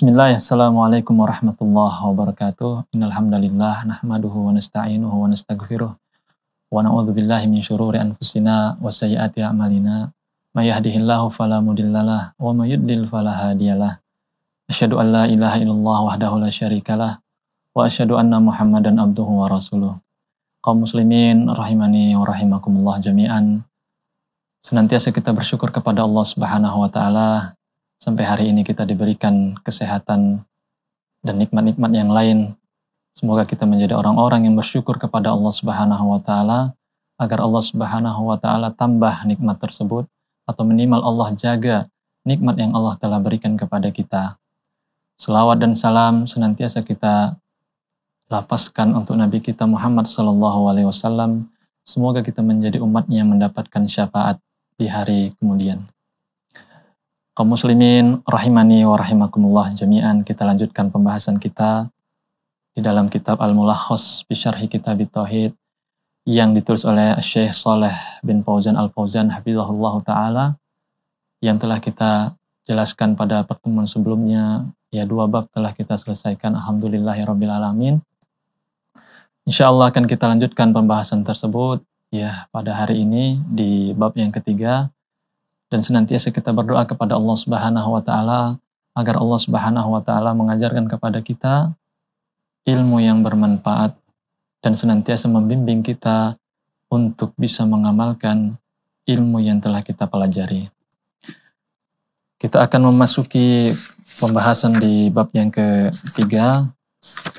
Bismillah, Assalamualaikum warahmatullahi wabarakatuh. Innalhamdalillah, nahmaduhu wa nasta'inuhu wa nasta'gfiruh. Wa na'udhu billahi min syururi anfusina wa sayyati a'malina. Ma yahdihillahu falamudillalah, wa ma yudlil falahadiyalah. Asyadu an la ilaha illallah wahdahu la syarikalah. Wa asyadu anna muhammadan abduhu wa rasuluh. Kaum muslimin, rahimani wa rahimakumullah jami'an. Senantiasa kita bersyukur kepada Allah subhanahu wa ta'ala sampai hari ini kita diberikan kesehatan dan nikmat-nikmat yang lain. Semoga kita menjadi orang-orang yang bersyukur kepada Allah Subhanahu wa taala agar Allah Subhanahu wa taala tambah nikmat tersebut atau minimal Allah jaga nikmat yang Allah telah berikan kepada kita. Selawat dan salam senantiasa kita lapaskan untuk Nabi kita Muhammad Sallallahu Alaihi Wasallam. Semoga kita menjadi umatnya mendapatkan syafaat di hari kemudian kaum muslimin rahimani wa rahimakumullah jami'an. Kita lanjutkan pembahasan kita di dalam kitab Al-Mulakhas bi Syarhi Kitab Tauhid yang ditulis oleh Syekh Saleh bin Fauzan Al-Fauzan hafizahullah taala yang telah kita jelaskan pada pertemuan sebelumnya ya dua bab telah kita selesaikan alhamdulillahirabbil alamin. Insyaallah akan kita lanjutkan pembahasan tersebut ya pada hari ini di bab yang ketiga dan senantiasa kita berdoa kepada Allah Subhanahu wa taala agar Allah Subhanahu wa taala mengajarkan kepada kita ilmu yang bermanfaat dan senantiasa membimbing kita untuk bisa mengamalkan ilmu yang telah kita pelajari. Kita akan memasuki pembahasan di bab yang ketiga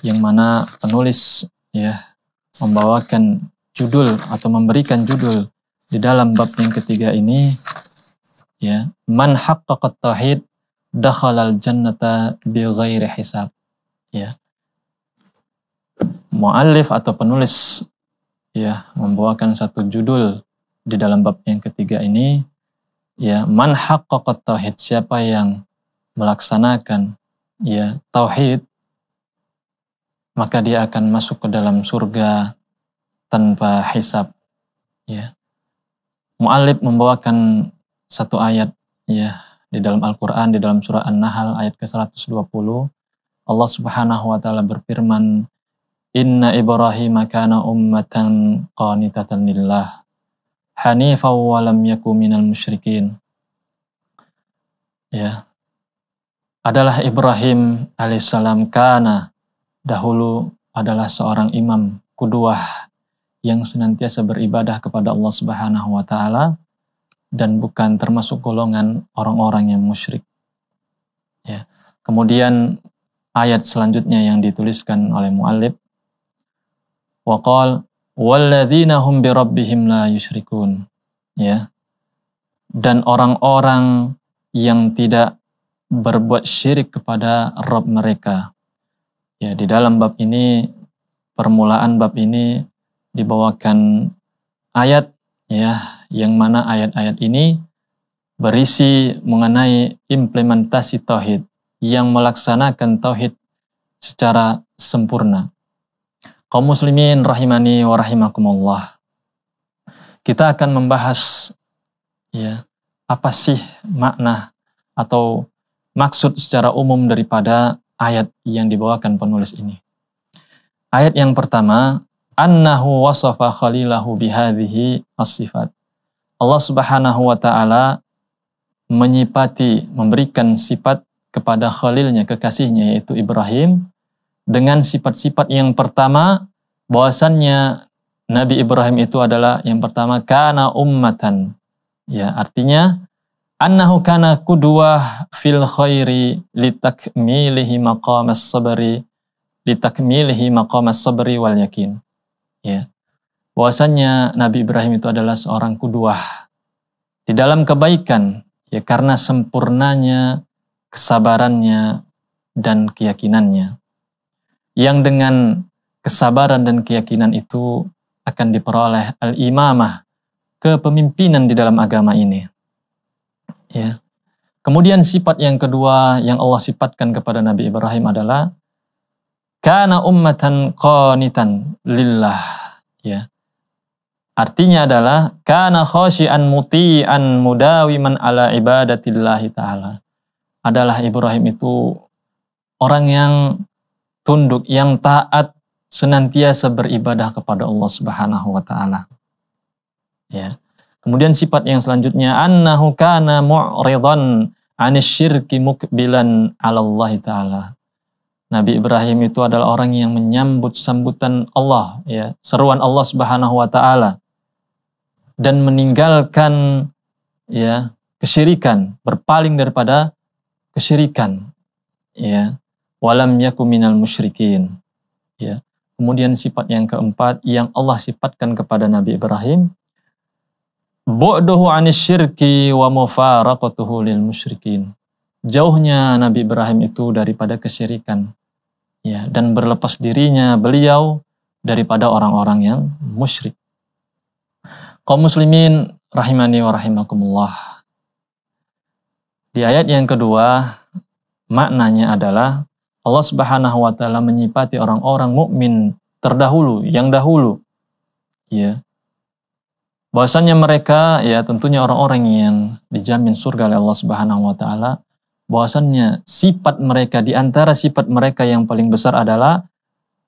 yang mana penulis ya membawakan judul atau memberikan judul di dalam bab yang ketiga ini ya man haqqaqat tauhid dakhalal jannata bi ghairi hisab ya muallif atau penulis ya membawakan satu judul di dalam bab yang ketiga ini ya man haqqaqat tauhid siapa yang melaksanakan ya tauhid maka dia akan masuk ke dalam surga tanpa hisab ya mualif membawakan satu ayat ya di dalam Al-Qur'an di dalam surah An-Nahl ayat ke-120 Allah Subhanahu wa taala berfirman Inna Ibrahim kana ummatan qanitatan lillah hanifan wa lam yaku minal musyrikin ya adalah Ibrahim alaihissalam kana dahulu adalah seorang imam kuduah yang senantiasa beribadah kepada Allah Subhanahu wa taala dan bukan termasuk golongan orang-orang yang musyrik. Ya. Kemudian ayat selanjutnya yang dituliskan oleh muallif waqal walladzina hum birabbihim la yusyrikun. Ya. Dan orang-orang yang tidak berbuat syirik kepada Rob mereka. Ya, di dalam bab ini permulaan bab ini dibawakan ayat ya yang mana ayat-ayat ini berisi mengenai implementasi tauhid yang melaksanakan tauhid secara sempurna. Kaum muslimin rahimani wa rahimakumullah. Kita akan membahas ya, apa sih makna atau maksud secara umum daripada ayat yang dibawakan penulis ini. Ayat yang pertama, annahu wasafa khalilahu bihadhihi as-sifat. Allah Subhanahu wa taala menyipati, memberikan sifat kepada khalilnya, kekasihnya yaitu Ibrahim dengan sifat-sifat yang pertama bahwasannya Nabi Ibrahim itu adalah yang pertama kana ummatan. Ya, artinya annahu kana kuduah fil khairi litakmilihi maqamas sabri litakmilihi maqamas sabri wal yakin. Ya bahwasanya Nabi Ibrahim itu adalah seorang kuduah di dalam kebaikan ya karena sempurnanya kesabarannya dan keyakinannya yang dengan kesabaran dan keyakinan itu akan diperoleh al-imamah kepemimpinan di dalam agama ini ya kemudian sifat yang kedua yang Allah sifatkan kepada Nabi Ibrahim adalah karena ummatan qanitan lillah ya Artinya adalah kana khosyian muti'an mudawiman ala ibadatillahi ta'ala. Adalah Ibrahim itu orang yang tunduk, yang taat senantiasa beribadah kepada Allah Subhanahu wa taala. Ya. Kemudian sifat yang selanjutnya annahu kana mu'ridan 'anil syirki mukbilan 'ala Allah taala. Nabi Ibrahim itu adalah orang yang menyambut sambutan Allah, ya, seruan Allah Subhanahu wa taala dan meninggalkan ya kesyirikan, berpaling daripada kesyirikan. Ya. Walam yakum minal musyrikin. Ya. Kemudian sifat yang keempat yang Allah sifatkan kepada Nabi Ibrahim Bu'duhu anisyirki wa mufaraqatuhu lil musyrikin. Jauhnya Nabi Ibrahim itu daripada kesyirikan. Ya, dan berlepas dirinya beliau daripada orang-orang yang musyrik. Kaum muslimin rahimani wa rahimakumullah. Di ayat yang kedua, maknanya adalah Allah Subhanahu wa taala menyipati orang-orang mukmin terdahulu, yang dahulu. Ya. Bahwasanya mereka ya tentunya orang-orang yang dijamin surga oleh Allah Subhanahu wa taala, bahwasanya sifat mereka di antara sifat mereka yang paling besar adalah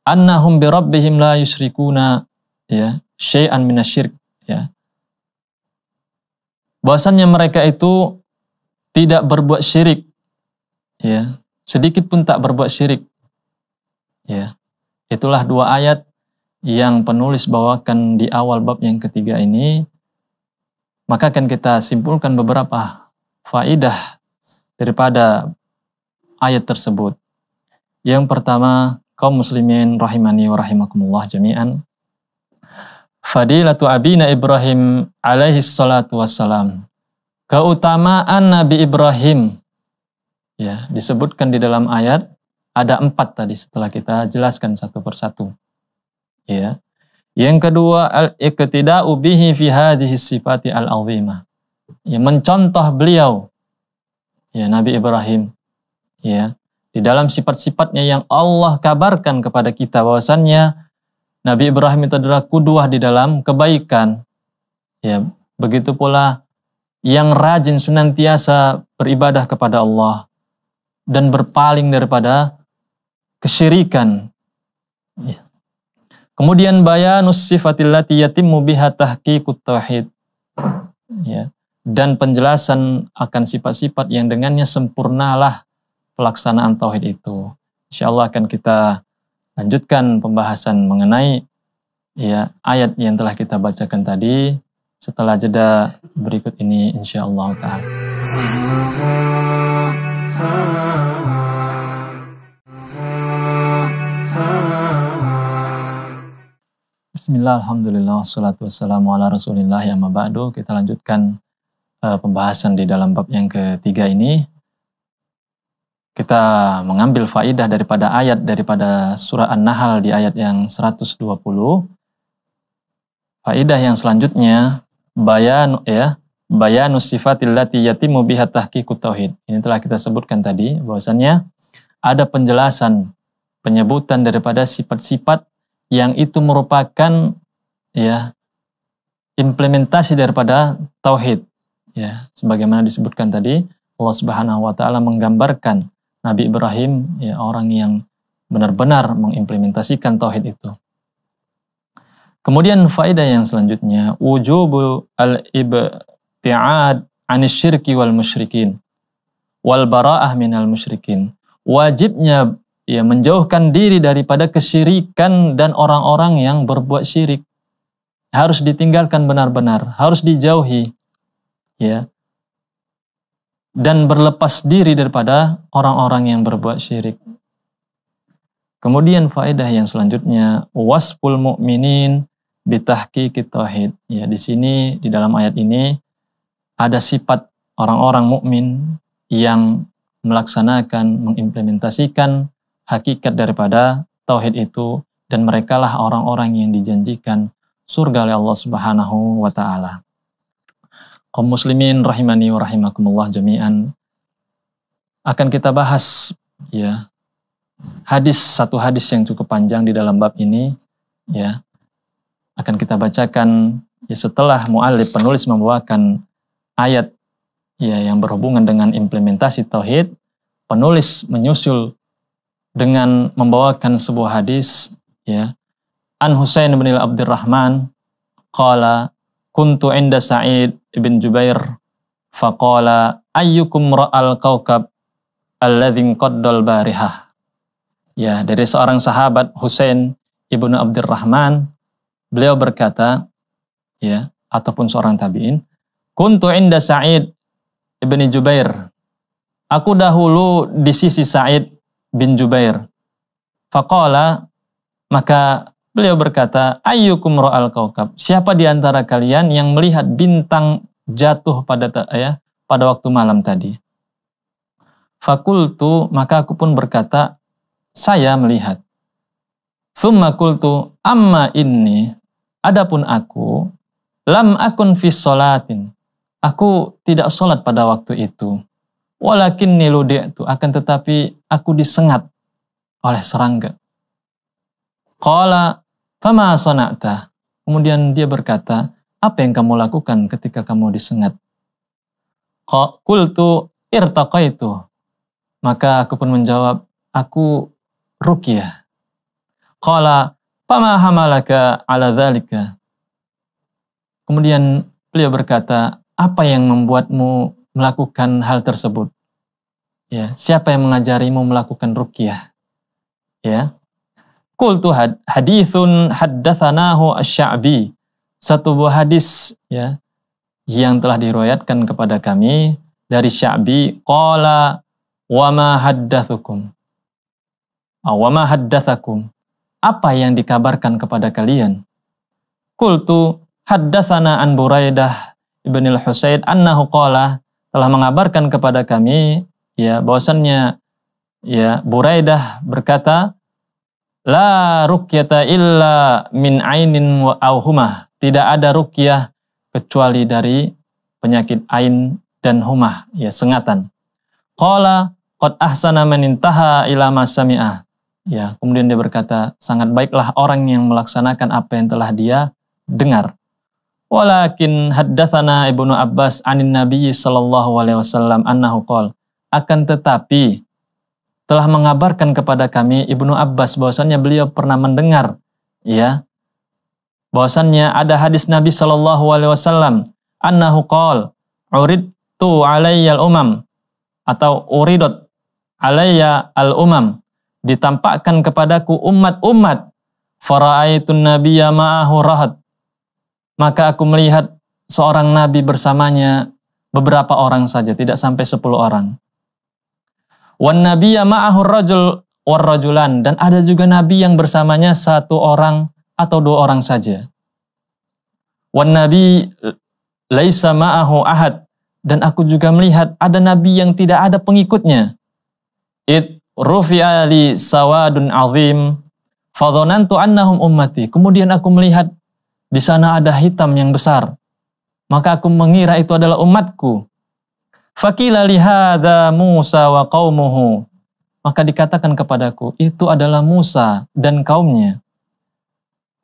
annahum bi rabbihim la yusyrikuna ya syai'an minasyirk ya. Bahwasannya mereka itu tidak berbuat syirik, ya, sedikit pun tak berbuat syirik. Ya. Itulah dua ayat yang penulis bawakan di awal bab yang ketiga ini. Maka akan kita simpulkan beberapa faidah daripada ayat tersebut. Yang pertama, kaum muslimin rahimani wa rahimakumullah jami'an. Fadilatu Abina Ibrahim alaihi salatu wassalam. Keutamaan Nabi Ibrahim. Ya, disebutkan di dalam ayat ada empat tadi setelah kita jelaskan satu persatu. Ya. Yang kedua al-iqtida'u bihi fi hadhihi sifati al-azimah. Ya, mencontoh beliau ya Nabi Ibrahim ya di dalam sifat-sifatnya yang Allah kabarkan kepada kita bahwasannya Nabi Ibrahim itu adalah kuduah di dalam kebaikan. Ya, begitu pula yang rajin senantiasa beribadah kepada Allah dan berpaling daripada kesyirikan. Ya. Kemudian bayanus sifatil lati yatimmu biha tahqiqut tauhid. Ya. Dan penjelasan akan sifat-sifat yang dengannya sempurnalah pelaksanaan tauhid itu. Insya Allah akan kita lanjutkan pembahasan mengenai ya ayat yang telah kita bacakan tadi setelah jeda berikut ini insya Allah taala. Bismillah, Alhamdulillah, salatu wassalamu ala rasulillah ya mabadu. Kita lanjutkan uh, pembahasan di dalam bab yang ketiga ini kita mengambil faidah daripada ayat daripada surah An-Nahl di ayat yang 120. Faidah yang selanjutnya bayan ya bayanu sifatil lati yatimu biha tahqiqut tauhid. Ini telah kita sebutkan tadi bahwasannya ada penjelasan penyebutan daripada sifat-sifat yang itu merupakan ya implementasi daripada tauhid ya sebagaimana disebutkan tadi Allah Subhanahu wa taala menggambarkan Nabi Ibrahim ya orang yang benar-benar mengimplementasikan tauhid itu. Kemudian faedah yang selanjutnya wujubu al-ibti'ad anis syirki wal musyrikin wal bara'ah minal musyrikin. Wajibnya ya menjauhkan diri daripada kesyirikan dan orang-orang yang berbuat syirik. Harus ditinggalkan benar-benar, harus dijauhi. Ya dan berlepas diri daripada orang-orang yang berbuat syirik. Kemudian faedah yang selanjutnya wasful mu'minin bitahqiqi tauhid. Ya, di sini di dalam ayat ini ada sifat orang-orang mukmin yang melaksanakan, mengimplementasikan hakikat daripada tauhid itu dan merekalah orang-orang yang dijanjikan surga oleh Allah Subhanahu wa taala kaum muslimin rahimani wa rahimakumullah jami'an akan kita bahas ya hadis satu hadis yang cukup panjang di dalam bab ini ya akan kita bacakan ya setelah mu'alif penulis membawakan ayat ya yang berhubungan dengan implementasi tauhid penulis menyusul dengan membawakan sebuah hadis ya An Husain bin Abdurrahman qala kuntu inda Sa'id ibn Jubair faqala ayyukum ra'al kawkab alladhin qaddal barihah. Ya, dari seorang sahabat Husain ibnu Abdurrahman, beliau berkata, ya, ataupun seorang tabi'in, kuntu inda Sa'id ibn Jubair. Aku dahulu di sisi Sa'id bin Jubair. Faqala, maka Beliau berkata, "Ayyukum ro'al kaukab?" Siapa di antara kalian yang melihat bintang jatuh pada ya, pada waktu malam tadi? Fakultu, maka aku pun berkata, "Saya melihat." Thumma kultu, "Amma ini. adapun aku, lam akun fi sholatin." Aku tidak sholat pada waktu itu. Walakin niludi'tu, akan tetapi aku disengat oleh serangga. Qala Fama sona'ta. Kemudian dia berkata, apa yang kamu lakukan ketika kamu disengat? Kultu itu, Maka aku pun menjawab, aku rukiah. Qala fama hamalaka ala dhalika. Kemudian beliau berkata, apa yang membuatmu melakukan hal tersebut? Ya, siapa yang mengajarimu melakukan rukiah? Ya. Qultu hadithun haddathanahu asy ashabi Satu buah hadis ya yang telah diriwayatkan kepada kami dari Sya'bi qala wa ma haddatsukum. Ah, wa ma haddatsakum. Apa yang dikabarkan kepada kalian? Qultu haddatsana an Buraidah ibn al-Husaid annahu qala telah mengabarkan kepada kami ya bahwasannya ya Buraidah berkata La rukyata illa min ainin wa humah. Tidak ada rukyah kecuali dari penyakit ain dan humah, ya sengatan. Qala qad ahsana man intaha ila masami'ah. Ya, kemudian dia berkata, sangat baiklah orang yang melaksanakan apa yang telah dia dengar. Walakin haddatsana Ibnu Abbas anin Nabi sallallahu alaihi wasallam annahu qol. Akan tetapi telah mengabarkan kepada kami Ibnu Abbas bahwasanya beliau pernah mendengar ya bahwasanya ada hadis Nabi Shallallahu alaihi wasallam annahu qol uridtu alayyal umam atau uridot alayya al umam ditampakkan kepadaku umat-umat faraaitun nabiyya ma'ahu rahat maka aku melihat seorang nabi bersamanya beberapa orang saja tidak sampai 10 orang Wan nabiyya ma'ahur rajul war rajulan dan ada juga nabi yang bersamanya satu orang atau dua orang saja. Wan nabi laisa ma'ahu ahad dan aku juga melihat ada nabi yang tidak ada pengikutnya. It rufi'a li sawadun azim fadhanantu annahum ummati. Kemudian aku melihat di sana ada hitam yang besar. Maka aku mengira itu adalah umatku. Fakila lihada Musa wa kaumuhu Maka dikatakan kepadaku, itu adalah Musa dan kaumnya.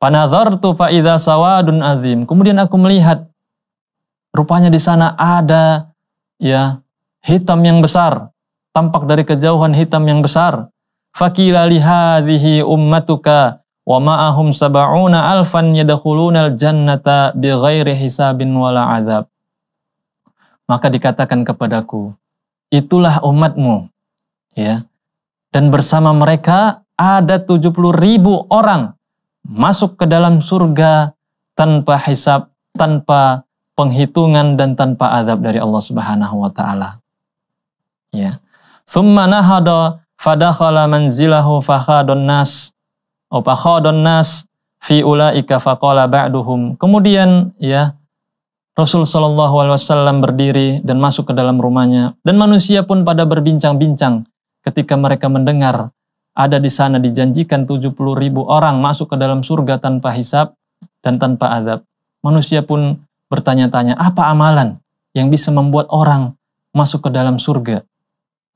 Panadhartu fa'idha sawadun azim. Kemudian aku melihat, rupanya di sana ada ya hitam yang besar. Tampak dari kejauhan hitam yang besar. Fakila lihadihi ummatuka wa ma'ahum sab'una alfan yadkhuluna al-jannata bighairi hisabin wala azab maka dikatakan kepadaku, itulah umatmu. Ya. Dan bersama mereka ada 70 ribu orang masuk ke dalam surga tanpa hisab, tanpa penghitungan dan tanpa azab dari Allah Subhanahu wa taala. Ya. Thumma nahada fadakhala manzilahu fakhadun nas oh, au nas fi ulaika faqala ba'duhum. Kemudian ya Rasul Shallallahu Alaihi Wasallam berdiri dan masuk ke dalam rumahnya, dan manusia pun pada berbincang-bincang ketika mereka mendengar ada di sana dijanjikan 70 ribu orang masuk ke dalam surga tanpa hisap dan tanpa adab. Manusia pun bertanya-tanya, apa amalan yang bisa membuat orang masuk ke dalam surga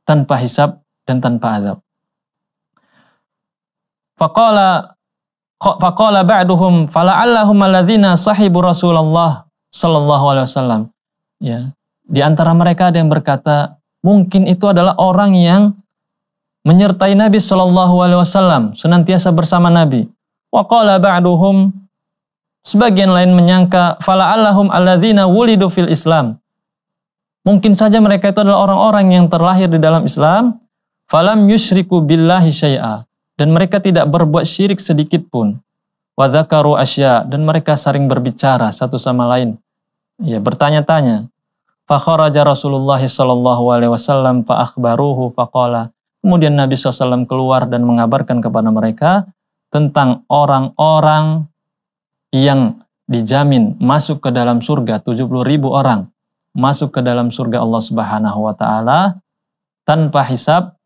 tanpa hisap dan tanpa adab? Faqala faqala ba'duhum fala'allahum alladzina sahibu Rasulullah Shallallahu Alaihi Wasallam. Ya, di antara mereka ada yang berkata mungkin itu adalah orang yang menyertai Nabi Shallallahu Alaihi Wasallam senantiasa bersama Nabi. Waqala ba'duhum sebagian lain menyangka fala'allahum alladzina wulidu fil Islam. Mungkin saja mereka itu adalah orang-orang yang terlahir di dalam Islam, falam yusyriku billahi syai'a dan mereka tidak berbuat syirik sedikit pun. Wadzakaru asya dan mereka sering berbicara satu sama lain ya bertanya-tanya. Fakhoraja Rasulullah sallallahu alaihi wasallam fa akhbaruhu Kemudian Nabi SAW keluar dan mengabarkan kepada mereka tentang orang-orang yang dijamin masuk ke dalam surga 70 ribu orang masuk ke dalam surga Allah Subhanahu wa taala tanpa hisab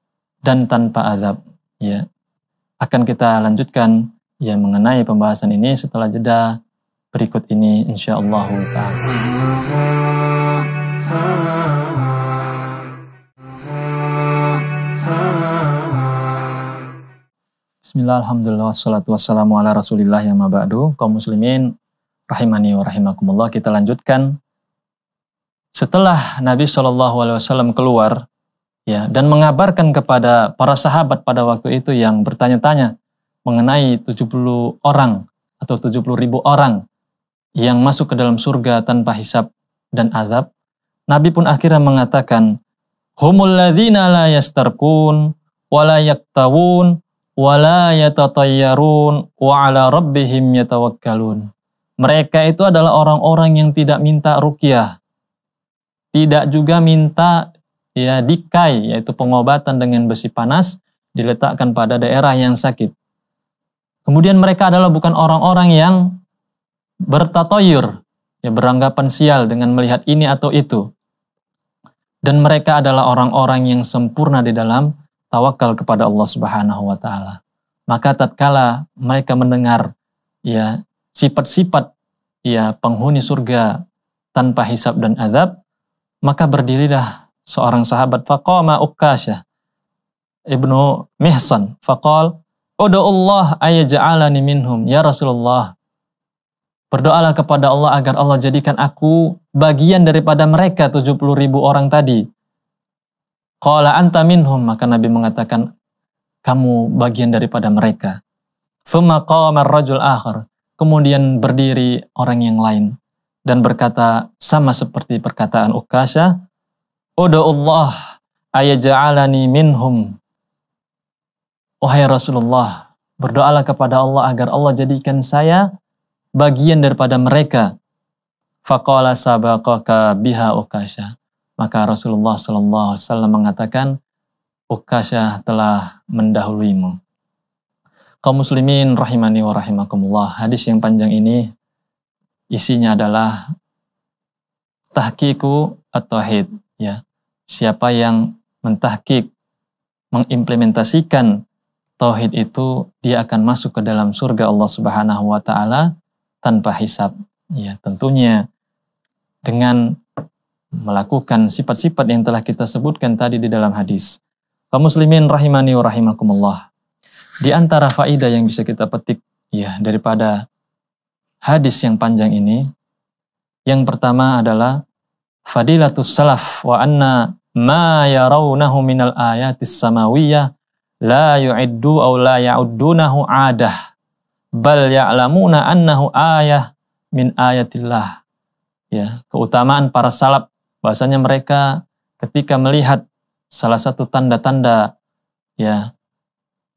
dan tanpa azab ya akan kita lanjutkan ya mengenai pembahasan ini setelah jeda berikut ini insya Allah ta'ala. Bismillah, Alhamdulillah, wassalamu ala rasulillah ya ma'ba'du. Kaum muslimin, rahimani wa rahimakumullah, kita lanjutkan. Setelah Nabi SAW keluar, ya dan mengabarkan kepada para sahabat pada waktu itu yang bertanya-tanya mengenai 70 orang atau 70 ribu orang yang masuk ke dalam surga tanpa hisap dan azab, Nabi pun akhirnya mengatakan, Humul ladhina la yastarkun, wa la yaktawun, wa la yatatayyarun, wa ala rabbihim yatawakkalun. Mereka itu adalah orang-orang yang tidak minta rukyah, tidak juga minta ya dikai, yaitu pengobatan dengan besi panas, diletakkan pada daerah yang sakit. Kemudian mereka adalah bukan orang-orang yang bertatoyur, ya beranggapan sial dengan melihat ini atau itu. Dan mereka adalah orang-orang yang sempurna di dalam tawakal kepada Allah Subhanahu wa taala. Maka tatkala mereka mendengar ya sifat-sifat ya penghuni surga tanpa hisab dan azab, maka berdirilah seorang sahabat faqama ukasya Ibnu Mihsan faqal Udu Allah jaalani minhum ya Rasulullah Berdoalah kepada Allah agar Allah jadikan aku bagian daripada mereka 70 ribu orang tadi. Qala anta minhum, maka Nabi mengatakan, kamu bagian daripada mereka. Thumma qama rajul akhar. Kemudian berdiri orang yang lain dan berkata sama seperti perkataan Ukasha, Allah ayaja'alani minhum. Wahai Rasulullah, berdoalah kepada Allah agar Allah jadikan saya bagian daripada mereka. Faqala sabaqaka biha Ukasha. Maka Rasulullah Shallallahu Alaihi Wasallam mengatakan, Ukasha telah mendahuluimu. Kaum muslimin rahimani wa rahimakumullah. Hadis yang panjang ini isinya adalah tahkiku atau hid ya siapa yang mentahkik mengimplementasikan tauhid itu dia akan masuk ke dalam surga Allah Subhanahu wa taala tanpa hisap. Ya, tentunya dengan melakukan sifat-sifat yang telah kita sebutkan tadi di dalam hadis. Kaum muslimin rahimani wa rahimakumullah. Di antara faedah yang bisa kita petik ya daripada hadis yang panjang ini, yang pertama adalah fadilatus salaf wa anna ma yarawnahu minal ayatis samawiyah la yu'iddu aw la ya'uddunahu adah bal ya'lamuna annahu ayah min ayatillah. Ya, keutamaan para salaf bahasanya mereka ketika melihat salah satu tanda-tanda ya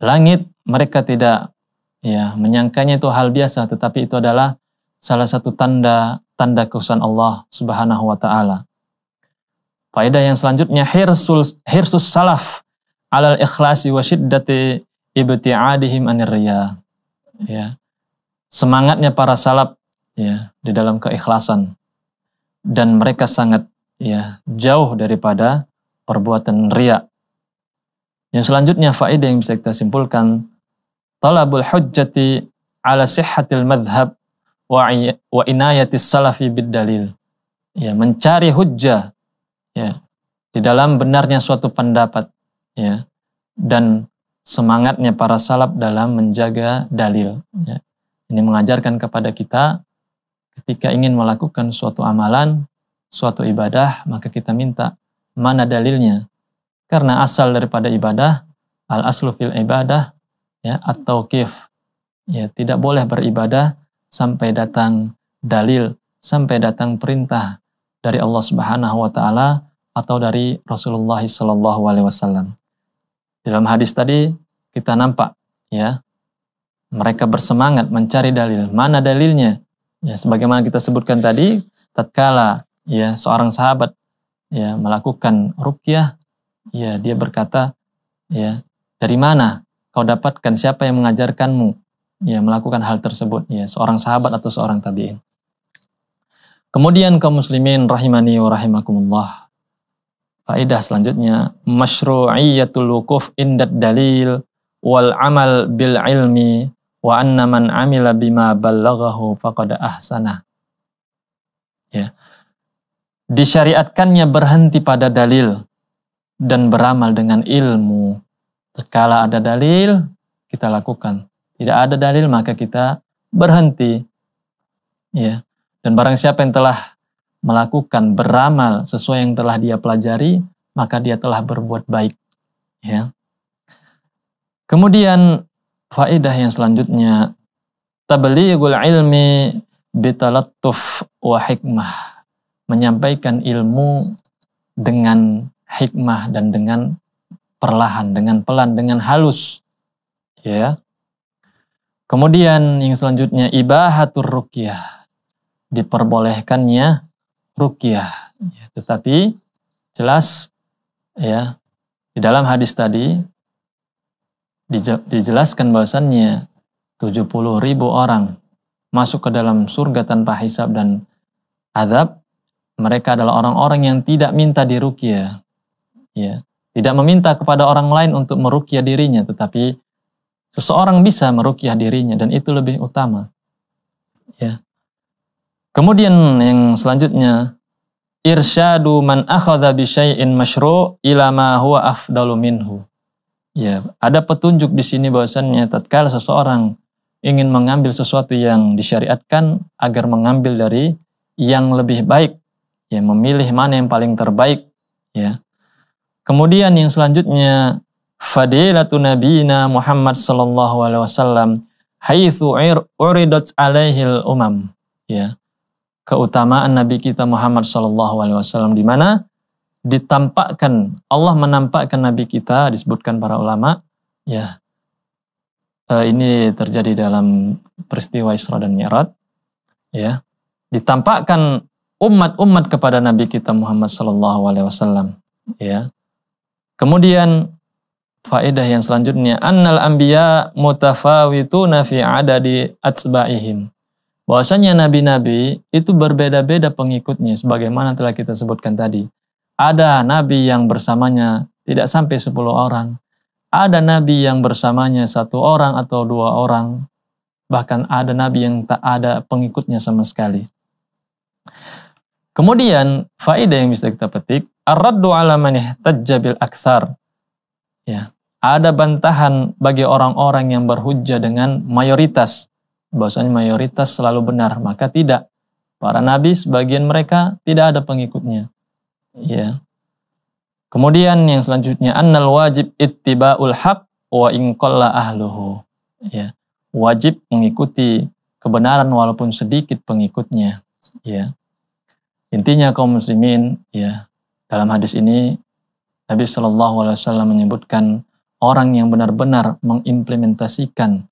langit mereka tidak ya menyangkanya itu hal biasa tetapi itu adalah salah satu tanda tanda kehusuan Allah Subhanahu wa taala. Faedah yang selanjutnya hirsul hirsus salaf alal ikhlasi wa syiddati ibti'adihim anir riyah ya semangatnya para salaf ya di dalam keikhlasan dan mereka sangat ya jauh daripada perbuatan riak Yang selanjutnya faedah yang bisa kita simpulkan talabul hujjati ala sihhatil madhab wa, wa inayati salafi bid dalil. Ya, mencari hujjah ya di dalam benarnya suatu pendapat ya dan semangatnya para salaf dalam menjaga dalil. Ya. Ini mengajarkan kepada kita ketika ingin melakukan suatu amalan, suatu ibadah, maka kita minta mana dalilnya. Karena asal daripada ibadah, al aslu fil ibadah, ya atau kif, ya tidak boleh beribadah sampai datang dalil, sampai datang perintah dari Allah Subhanahu wa taala atau dari Rasulullah sallallahu alaihi wasallam. Dalam hadis tadi kita nampak ya mereka bersemangat mencari dalil. Mana dalilnya? Ya, sebagaimana kita sebutkan tadi, tatkala ya seorang sahabat ya melakukan rukyah, ya dia berkata ya dari mana kau dapatkan siapa yang mengajarkanmu ya melakukan hal tersebut ya seorang sahabat atau seorang tabiin. Kemudian kaum muslimin rahimani wa rahimakumullah. Faedah selanjutnya, masyru'iyatul wukuf indad dalil wal amal bil ilmi wa anna man amila bima ballaghahu faqad ahsana. Ya. Disyariatkannya berhenti pada dalil dan beramal dengan ilmu. Tatkala ada dalil, kita lakukan. Tidak ada dalil, maka kita berhenti. Ya. Dan barang siapa yang telah melakukan beramal sesuai yang telah dia pelajari, maka dia telah berbuat baik. Ya. Kemudian faedah yang selanjutnya tablighul ilmi bitalattuf wa hikmah. Menyampaikan ilmu dengan hikmah dan dengan perlahan, dengan pelan, dengan halus. Ya. Kemudian yang selanjutnya ibahatur ruqyah. Diperbolehkannya rukyah. Ya, tetapi jelas ya di dalam hadis tadi dijelaskan bahwasannya 70 ribu orang masuk ke dalam surga tanpa hisab dan adab Mereka adalah orang-orang yang tidak minta dirukia. Ya. Tidak meminta kepada orang lain untuk merukia dirinya, tetapi seseorang bisa merukiah dirinya dan itu lebih utama. Ya. Kemudian yang selanjutnya irsyadu man akhadha bi syai'in masyru' ila ma huwa afdalu minhu. Ya, ada petunjuk di sini bahwasannya tatkala seseorang ingin mengambil sesuatu yang disyariatkan agar mengambil dari yang lebih baik, ya memilih mana yang paling terbaik, ya. Kemudian yang selanjutnya fadilatu nabiyina Muhammad sallallahu alaihi wasallam haitsu uridat alaihil umam, ya keutamaan Nabi kita Muhammad Shallallahu Alaihi Wasallam di mana ditampakkan Allah menampakkan Nabi kita disebutkan para ulama ya e, ini terjadi dalam peristiwa Isra dan Mi'raj ya ditampakkan umat-umat kepada Nabi kita Muhammad Shallallahu Alaihi Wasallam ya kemudian faedah yang selanjutnya annal anbiya mutafawituna fi adadi atsba'ihim bahwasanya nabi-nabi itu berbeda-beda pengikutnya sebagaimana telah kita sebutkan tadi. Ada nabi yang bersamanya tidak sampai 10 orang. Ada nabi yang bersamanya satu orang atau dua orang. Bahkan ada nabi yang tak ada pengikutnya sama sekali. Kemudian faedah yang bisa kita petik, ar-raddu ala man ihtajja bil akthar. Ya, ada bantahan bagi orang-orang yang berhujjah dengan mayoritas bahwasanya mayoritas selalu benar, maka tidak. Para nabi sebagian mereka tidak ada pengikutnya. Ya. Kemudian yang selanjutnya annal wajib ittiba'ul haq wa in ahluhu. Ya. Wajib mengikuti kebenaran walaupun sedikit pengikutnya. Ya. Intinya kaum muslimin ya dalam hadis ini Nabi Shallallahu alaihi wasallam menyebutkan orang yang benar-benar mengimplementasikan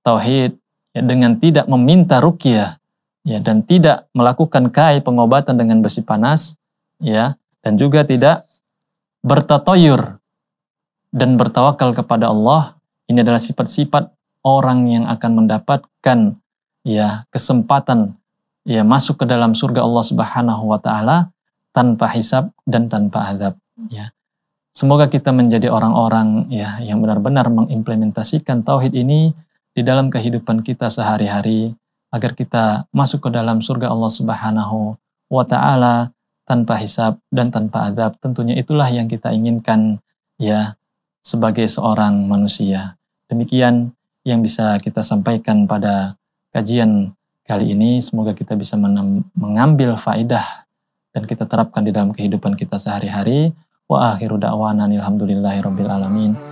tauhid ya, dengan tidak meminta rukyah ya dan tidak melakukan kai pengobatan dengan besi panas ya dan juga tidak bertatoyur dan bertawakal kepada Allah ini adalah sifat-sifat orang yang akan mendapatkan ya kesempatan ya masuk ke dalam surga Allah Subhanahu wa taala tanpa hisab dan tanpa azab ya semoga kita menjadi orang-orang ya yang benar-benar mengimplementasikan tauhid ini di dalam kehidupan kita sehari-hari agar kita masuk ke dalam surga Allah Subhanahu wa taala tanpa hisab dan tanpa adab. Tentunya itulah yang kita inginkan ya sebagai seorang manusia. Demikian yang bisa kita sampaikan pada kajian kali ini. Semoga kita bisa mengambil faidah dan kita terapkan di dalam kehidupan kita sehari-hari. Wa akhiru da'wana alamin.